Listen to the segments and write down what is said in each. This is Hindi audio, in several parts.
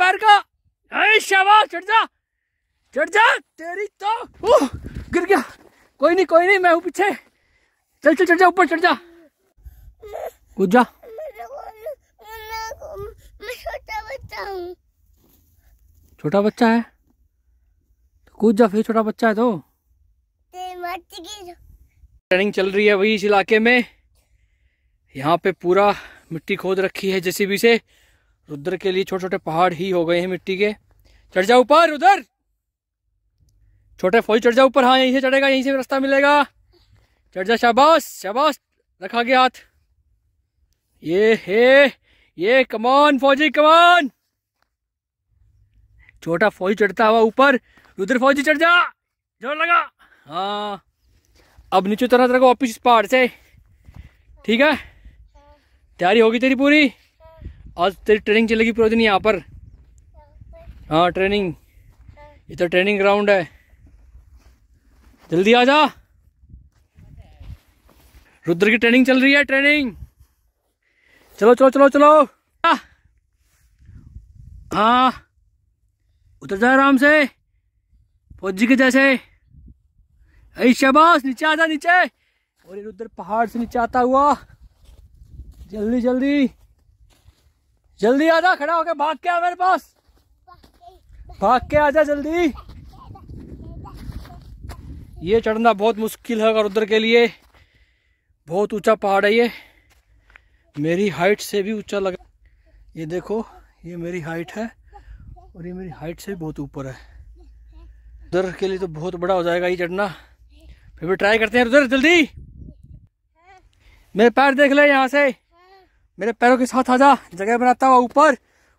पैर का शाबाश चढ़ जा चढ़ जा तेरी तो ओह गिर गया कोई नहीं कोई नहीं मैं हूँ पीछे चल चल चढ़ जा ऊपर चढ़ जा कूद जा छोटा बच्चा है तो कूद जा फिर छोटा बच्चा है तो ट्रेनिंग चल रही है वही इस इलाके में यहाँ पे पूरा मिट्टी खोद रखी है जेसीबी से रुद्र के लिए छोटे छोटे पहाड़ ही हो गए हैं मिट्टी के चढ़ जाओ ऊपर उधर छोटे फौज चढ़ जाओ ऊपर हाँ यहीं से चढ़ेगा यहीं से रास्ता मिलेगा चढ़ जा शाबाश शाबाश रखा गया हाथ ये हे ये कमान फौजी कमान छोटा फौजी चढ़ता हुआ ऊपर रुद्र फौजी चढ़ जा जोर लगा हाँ अब नीचे तरह तरह को वापिस पहाड़ से ठीक है तैयारी होगी तेरी पूरी आज तेरी ट्रेनिंग चलेगी पूरा दिन यहाँ पर हाँ ट्रेनिंग इधर ट्रेनिंग ग्राउंड है जल्दी आ जा रुद्र की ट्रेनिंग चल रही है ट्रेनिंग चलो चलो चलो चलो हाँ उतर जा आराम से फौजी के जैसे अरे शबाश नीचे आ जा नीचे और रुद्र पहाड़ से नीचे आता हुआ जल्दी जल्दी जल्दी आजा खड़ा होके भाग के आ मेरे पास भाग के आजा जल्दी ये चढ़ना बहुत मुश्किल है अगर उधर के लिए बहुत ऊंचा पहाड़ है ये मेरी हाइट से भी ऊंचा लगा ये देखो ये मेरी हाइट है और ये मेरी हाइट से बहुत ऊपर है उधर के लिए तो बहुत बड़ा हो जाएगा ये चढ़ना फिर भी ट्राई करते हैं उधर जल्दी मेरे पैर देख ले यहाँ से मेरे पैरों के साथ आजा जगह बनाता हुआ ऊपर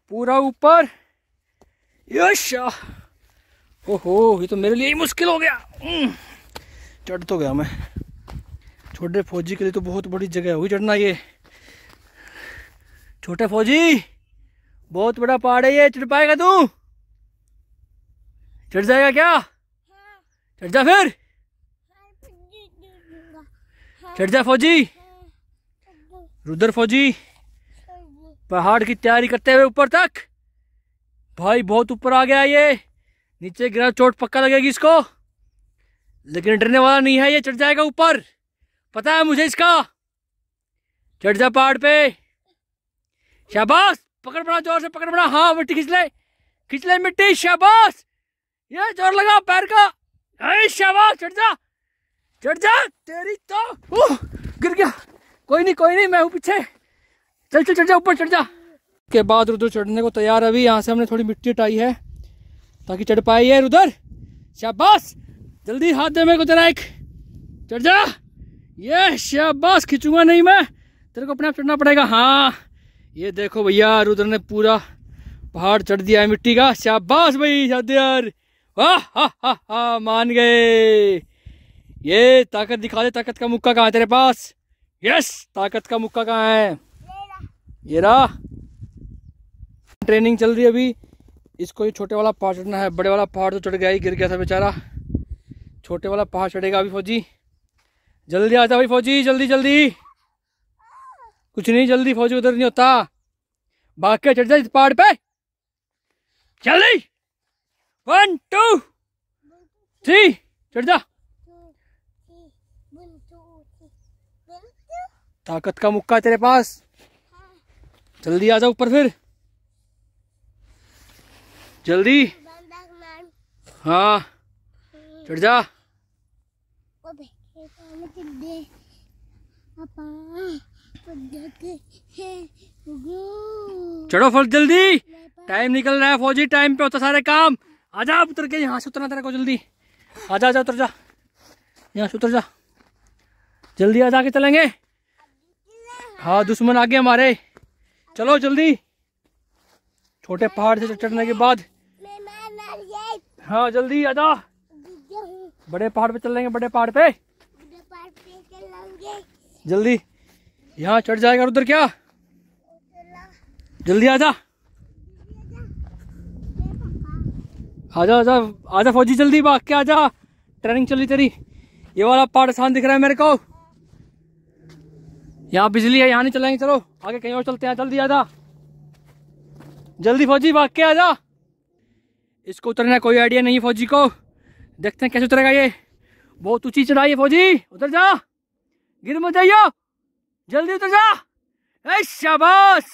पूरा ऊपर यश ओहो ये तो मेरे लिए ही मुश्किल हो गया हम्म। चढ़ तो गया मैं छोटे फौजी के लिए तो बहुत बड़ी जगह वही चढ़ना ये छोटे फौजी बहुत बड़ा पहाड़ है ये चढ़ पाएगा तू चढ़ जाएगा क्या चढ़ जा फिर चढ़ जा फौजी रुद्र फौजी पहाड़ की तैयारी करते हुए ऊपर तक भाई बहुत ऊपर आ गया ये नीचे गिरा चोट पक्का लगेगी इसको लेकिन डरने वाला नहीं है ये चढ़ जाएगा ऊपर पता है मुझे इसका चढ़ जा पहाड़ पे शाबाश पकड़ पड़ा जोर से पकड़ पड़ा हाँ मिट्टी खिंच ले खिंच ले मिट्टी शाबाश ये जोर लगा पैर का अरे शाबाश चढ़ जा चढ़ जा तेरी तो ओ, गिर गया कोई नहीं कोई नहीं मैं हूँ पीछे चल चल चढ़ जा ऊपर चढ़ जा के बाद रुद्र चढ़ने को तैयार अभी यहाँ से हमने थोड़ी मिट्टी हटाई है ताकि चढ़ पाई है रुद्र शाबाश जल्दी हाथ दे मेरे को तेरा एक चढ़ जा ये शाबाश खींचूंगा नहीं मैं तेरे को अपने आप चढ़ना पड़ेगा हाँ ये देखो भैया रुद्र ने पूरा पहाड़ चढ़ दिया है मिट्टी का शाबाश भाई शादियर वाह हा हा हा मान गए ये ताकत दिखा दे ताकत का मुक्का कहाँ तेरे पास यस ताकत का मुक्का कहाँ है ये रहा ट्रेनिंग चल रही है अभी इसको ये छोटे वाला पहाड़ चढ़ना है बड़े वाला पहाड़ तो चढ़ गया ही गिर गया था बेचारा छोटे वाला पहाड़ चढ़ेगा अभी फौजी जल्दी आ जा भाई फौजी जल्दी जल्दी कुछ नहीं जल्दी फौजी उधर नहीं होता बाकी चढ़ जा इस पहाड़ पे जल्दी वन टू थ्री चढ़ जा ताकत का मुक्का तेरे पास जल्दी आ जाओ ऊपर फिर जल्दी हाँ चढ़ जा चढ़ो फल जल्दी टाइम निकल रहा है फौजी टाइम पे होता सारे काम आजा उतर के यहाँ से उतरना तेरे को जल्दी आजा आजा उतर जा यहाँ से उतर जा जल्दी आजा के चलेंगे हाँ दुश्मन आगे हमारे चलो जल्दी छोटे पहाड़ से चढ़ने के बाद हाँ जल्दी आजा बड़े पहाड़ पे चलेंगे बड़े पहाड़ पे जल्दी यहाँ चढ़ जाएगा उधर क्या जल्दी आजा आजा आजा आजा फौजी जल्दी बाग क्या आजा ट्रेनिंग चली तेरी ये वाला पहाड़ आसान दिख रहा है मेरे को यहाँ बिजली है यहाँ नहीं चलेंगे चलो आगे कहीं और चलते हैं जल्दी आजा जल्दी फौजी भाग के आजा इसको का कोई आइडिया नहीं फौजी को देखते हैं कैसे उतरेगा ये बहुत ऊंची चढ़ाई है फौजी उतर जा गिर मत जाइयो जल्दी उतर जा ए शाबाश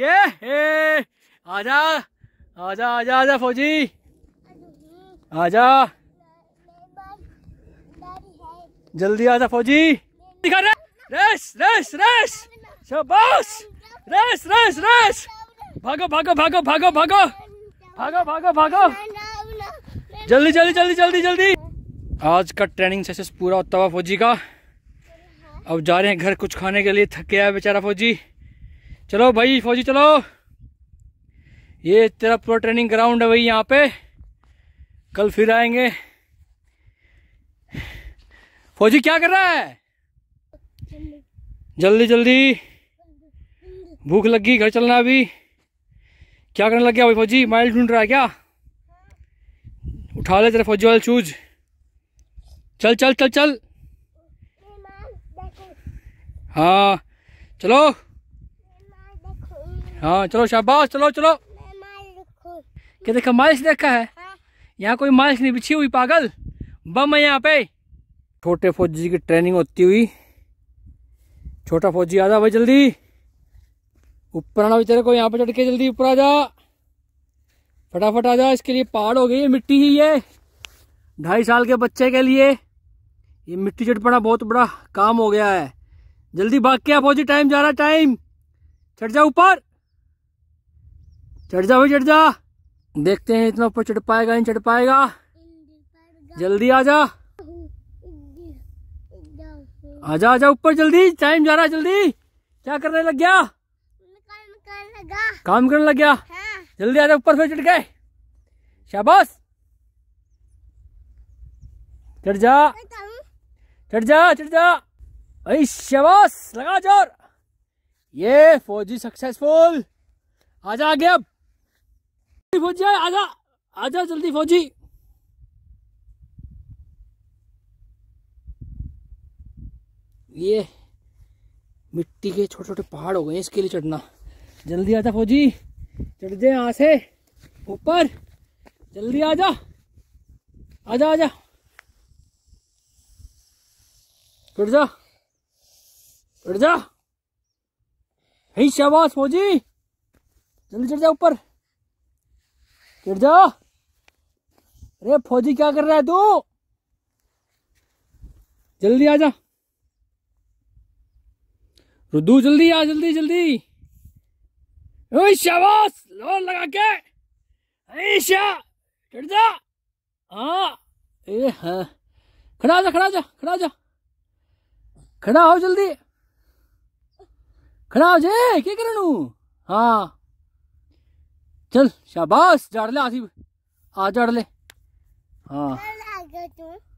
ये हे आजा आजा आजा आजा फौजी आजा जल्दी आजा फौजी दिखा रहे रेस रेस रेस शाबाश रेस रेस रेस भागो भागो भागो भागो भागो भागो भागो भागो जल्दी जल्दी जल्दी जल्दी जल्दी आज का ट्रेनिंग सेशन पूरा होता हुआ फौजी का अब जा रहे हैं घर कुछ खाने के लिए थक गया है बेचारा फौजी चलो भाई फौजी चलो ये तेरा पूरा ट्रेनिंग ग्राउंड है भाई यहाँ पे कल फिर आएंगे फौजी क्या कर रहा है जल्दी जल्दी भूख लगी घर चलना अभी क्या करने लग गया भाई फौजी माइल ढूंढ रहा है क्या उठा ले तेरे फौजी वाले शूज चल चल चल चल हाँ चलो हाँ चलो शाबाश चलो चलो क्या देखा मालिश देखा है यहाँ कोई मालिश नहीं बिछी हुई पागल बम है यहाँ पे छोटे फौजी की ट्रेनिंग होती हुई छोटा फौजी आ जा भाई जल्दी ऊपर आना बेचारे को यहाँ पे चढ़ के जल्दी ऊपर आ जा फटाफट आ जा इसके लिए पहाड़ हो गई है मिट्टी ही ये ढाई साल के बच्चे के लिए ये मिट्टी चटपना बहुत बड़ा काम हो गया है जल्दी भाग के फौजी टाइम जा रहा टाइम चढ़ जा ऊपर चढ़ जा भाई चढ़ जा देखते हैं इतना ऊपर चढ़ पाएगा इन चढ़ पाएगा जल्दी आ जा आजा आजा ऊपर जल्दी टाइम जा रहा है जल्दी क्या करने लग गया काम करने लग गया हाँ। जल्दी आजा ऊपर फिर चढ़ गए शाबाश चढ़ जा चढ़ जा चढ़ जा अरे शाबाश लगा जोर ये फौजी सक्सेसफुल आजा आगे अब फौजी आजा आजा जल्दी फौजी ये मिट्टी के छोटे छोटे पहाड़ हो गए हैं इसके लिए चढ़ना जल्दी आजा फौजी चढ़ जाए यहाँ से ऊपर जल्दी आजा आजा आजा चढ़ जा चढ़ जा ही फौजी जल्दी चढ़ जा ऊपर चढ़ जा अरे फौजी क्या कर रहा है तू जल्दी आजा रुदू जल्दी आ जल्दी जल्दी शाबाश लोन लगा के चढ़ जा हाँ।, हाँ खड़ा जा खड़ा जा खड़ा जा खड़ा हो जल्दी खड़ा हो जे क्या करे नू हाँ चल शाबाश चढ़ ले आसिफ आ जाड़ ले हाँ